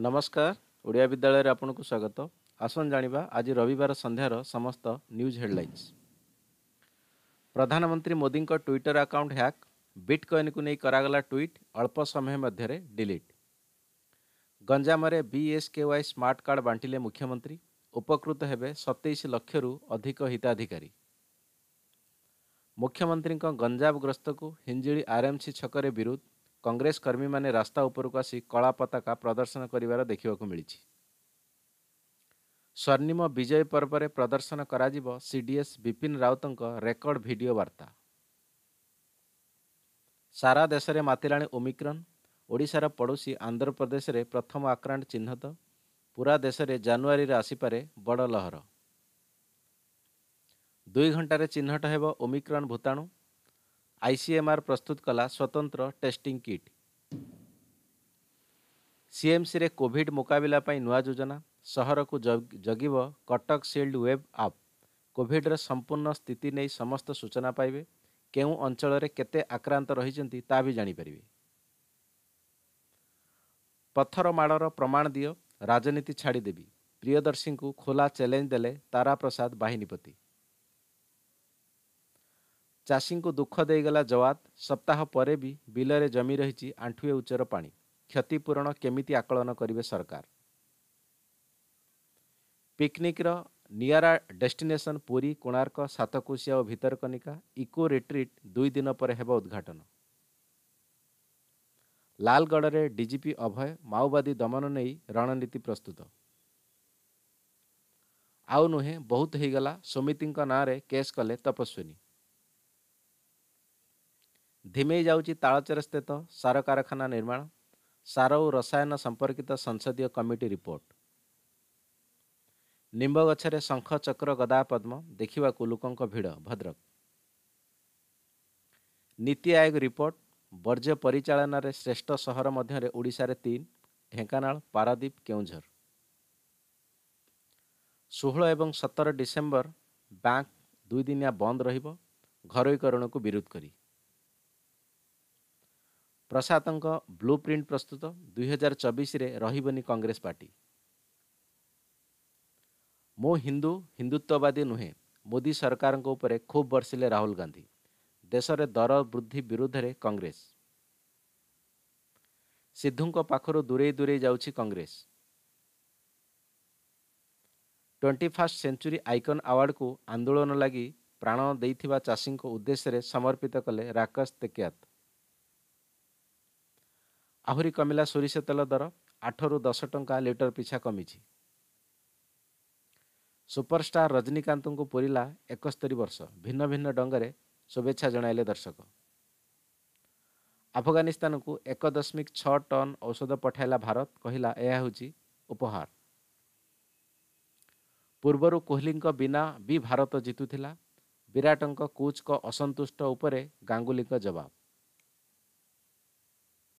ନମସ୍କାର ଓଡ଼ିଆ ବିଦ୍ୟାଳୟରେ ଆପଣଙ୍କୁ ସ୍ୱାଗତ ଆସନ୍ତୁ ଜାଣିବା ଆଜି ରବିବାର ସନ୍ଧ୍ୟାର ସମସ୍ତ ନ୍ୟୁଜ୍ ହେଡ଼ଲାଇନ୍ସ ପ୍ରଧାନମନ୍ତ୍ରୀ ମୋଦିଙ୍କ ଟ୍ୱିଟର ଆକାଉଣ୍ଟ ହ୍ୟାକ୍ ବିଟ୍କଏନ୍କୁ ନେଇ କରାଗଲା ଟ୍ୱିଟ୍ ଅଳ୍ପ ସମୟ ମଧ୍ୟରେ ଡିଲିଟ୍ ଗଞ୍ଜାମରେ ବିଏସ୍କେ ୱାଇ ସ୍ମାର୍ଟ କାର୍ଡ଼ ବାଣ୍ଟିଲେ ମୁଖ୍ୟମନ୍ତ୍ରୀ ଉପକୃତ ହେବେ ସତେଇଶ ଲକ୍ଷରୁ ଅଧିକ ହିତାଧିକାରୀ ମୁଖ୍ୟମନ୍ତ୍ରୀଙ୍କ ଗଞ୍ଜାମ ଗସ୍ତକୁ ହିଞ୍ଜିଳି ଆର୍ଏମ୍ସି ଛକରେ ବିରୋଧ କଂଗ୍ରେସ କର୍ମୀମାନେ ରାସ୍ତା ଉପରକୁ ଆସି କଳା ପତାକା ପ୍ରଦର୍ଶନ କରିବାର ଦେଖିବାକୁ ମିଳିଛି ସ୍ୱର୍ଣ୍ଣିମ ବିଜୟ ପର୍ବରେ ପ୍ରଦର୍ଶନ କରାଯିବ ସିଡିଏସ୍ ବିପିନ ରାଉତଙ୍କ ରେକର୍ଡ ଭିଡ଼ିଓ ବାର୍ତ୍ତା ସାରା ଦେଶରେ ମାତିଲାଣି ଓମିକ୍ରନ୍ ଓଡ଼ିଶାର ପଡ଼ୋଶୀ ଆନ୍ଧ୍ରପ୍ରଦେଶରେ ପ୍ରଥମ ଆକ୍ରାନ୍ତ ଚିହ୍ନଟ ପୁରା ଦେଶରେ ଜାନୁଆରୀରେ ଆସିପାରେ ବଡ଼ ଲହର ଦୁଇ ଘଣ୍ଟାରେ ଚିହ୍ନଟ ହେବ ଓମିକ୍ରନ୍ ଭୂତାଣୁ ଆଇସିଏମ୍ଆର୍ ପ୍ରସ୍ତୁତ କଲା ସ୍ୱତନ୍ତ୍ର ଟେଷ୍ଟିଂ କିଟ୍ ସିଏମ୍ସିରେ କୋଭିଡ୍ ମୁକାବିଲା ପାଇଁ ନୂଆ ଯୋଜନା ସହରକୁ ଜଗିବ କଟକ ସିଲ୍ଡ ୱେବ୍ ଆପ୍ କୋଭିଡ୍ର ସମ୍ପୂର୍ଣ୍ଣ ସ୍ଥିତି ନେଇ ସମସ୍ତ ସୂଚନା ପାଇବେ କେଉଁ ଅଞ୍ଚଳରେ କେତେ ଆକ୍ରାନ୍ତ ରହିଛନ୍ତି ତାହା ବି ଜାଣିପାରିବେ ପଥର ମାଡ଼ର ପ୍ରମାଣ ଦିଅ ରାଜନୀତି ଛାଡ଼ିଦେବି ପ୍ରିୟଦର୍ଶୀଙ୍କୁ ଖୋଲା ଚ୍ୟାଲେଞ୍ଜ ଦେଲେ ତାରା ପ୍ରସାଦ ବାହିନୀପତି ଚାଷୀଙ୍କୁ ଦୁଃଖ ଦେଇଗଲା ଜବାତ ସପ୍ତାହ ପରେ ବି ବିଲରେ ଜମି ରହିଛି ଆଣ୍ଠୁଏ ଉଚ୍ଚର ପାଣି କ୍ଷତିପୂରଣ କେମିତି ଆକଳନ କରିବେ ସରକାର ପିକନିକ୍ର ନିଆରା ଡେଷ୍ଟିନେସନ୍ ପୁରୀ କୋଣାର୍କ ସାତକୋଶିଆ ଓ ଭିତରକନିକା ଇକୋ ରିଟ୍ରିଟ୍ ଦୁଇ ଦିନ ପରେ ହେବ ଉଦ୍ଘାଟନ ଲାଲଗଡ଼ରେ ଡିଜିପି ଅଭୟ ମାଓବାଦୀ ଦମନ ନେଇ ରଣନୀତି ପ୍ରସ୍ତୁତ ଆଉ ନୁହେଁ ବହୁତ ହୋଇଗଲା ସୁମିତିଙ୍କ ନାଁରେ କେସ୍ କଲେ ତପସ୍ୱିନୀ ଧିମେଇ ଯାଉଛି ତାଳଚେର ସ୍ଥିତ ସାର କାରଖାନା ନିର୍ମାଣ ସାର ଓ ରସାୟନ ସମ୍ପର୍କିତ ସଂସଦୀୟ କମିଟି ରିପୋର୍ଟ ନିମ୍ବ ଗଛରେ ଶଙ୍ଖ ଚକ୍ର ଗଦା ପଦ୍ମ ଦେଖିବାକୁ ଲୋକଙ୍କ ଭିଡ଼ ଭଦ୍ରକ ନୀତି ଆୟୋଗ ରିପୋର୍ଟ ବର୍ଜ୍ୟ ପରିଚାଳନାରେ ଶ୍ରେଷ୍ଠ ସହର ମଧ୍ୟରେ ଓଡ଼ିଶାରେ ତିନି ଢେଙ୍କାନାଳ ପାରାଦୀପ କେଉଁଝର ଷୋହଳ ଏବଂ ସତର ଡିସେମ୍ବର ବ୍ୟାଙ୍କ ଦୁଇଦିନିଆ ବନ୍ଦ ରହିବ ଘରୋଇକରଣକୁ ବିରୋଧ କରି ପ୍ରସାଦଙ୍କ ବ୍ଲୁ ପ୍ରିଣ୍ଟ ପ୍ରସ୍ତୁତ ଦୁଇହଜାର ଚବିଶରେ ରହିବନି କଂଗ୍ରେସ ପାର୍ଟି ମୁଁ ହିନ୍ଦୁ ହିନ୍ଦୁତ୍ୱବାଦୀ ନୁହେଁ ମୋଦି ସରକାରଙ୍କ ଉପରେ ଖୁବ୍ ବର୍ଷିଲେ ରାହୁଲ ଗାନ୍ଧୀ ଦେଶରେ ଦର ବୃଦ୍ଧି ବିରୁଦ୍ଧରେ କଂଗ୍ରେସ ସିଦ୍ଧୁଙ୍କ ପାଖରୁ ଦୂରେଇ ଦୂରେଇ ଯାଉଛି Congress twenty first century icon ଆୱାର୍ଡକୁ ଆନ୍ଦୋଳନ ଲାଗି ପ୍ରାଣ ଦେଇଥିବା ଚାଷୀଙ୍କ ଉଦ୍ଦେଶ୍ୟରେ ସମର୍ପିତ କଲେ ରାକେଶ ତେକିଆତ୍ ଆହୁରି କମିଲା ସୋରିଷ ତେଲ ଦର ଆଠରୁ ଦଶ ଟଙ୍କା ଲିଟର ପିଛା କମିଛି ସୁପରଷ୍ଟାର ରଜନୀକାନ୍ତଙ୍କୁ ପୁରିଲା ଏକସ୍ତରୀ ବର୍ଷ ଭିନ୍ନ ଭିନ୍ନ ଡଙ୍ଗରେ ଶୁଭେଚ୍ଛା ଜଣାଇଲେ ଦର୍ଶକ ଆଫଗାନିସ୍ତାନକୁ ଏକ ଦଶମିକ ଛଅ ଟନ୍ ଔଷଧ ପଠାଇଲା ଭାରତ କହିଲା ଏହା ହେଉଛି ଉପହାର ପୂର୍ବରୁ କୋହଲିଙ୍କ ବିନା ବି ଭାରତ ଜିତୁଥିଲା ବିରାଟଙ୍କ କୋଚ୍ଙ୍କ ଅସନ୍ତୁଷ୍ଟ ଉପରେ ଗାଙ୍ଗୁଲିଙ୍କ ଜବାବ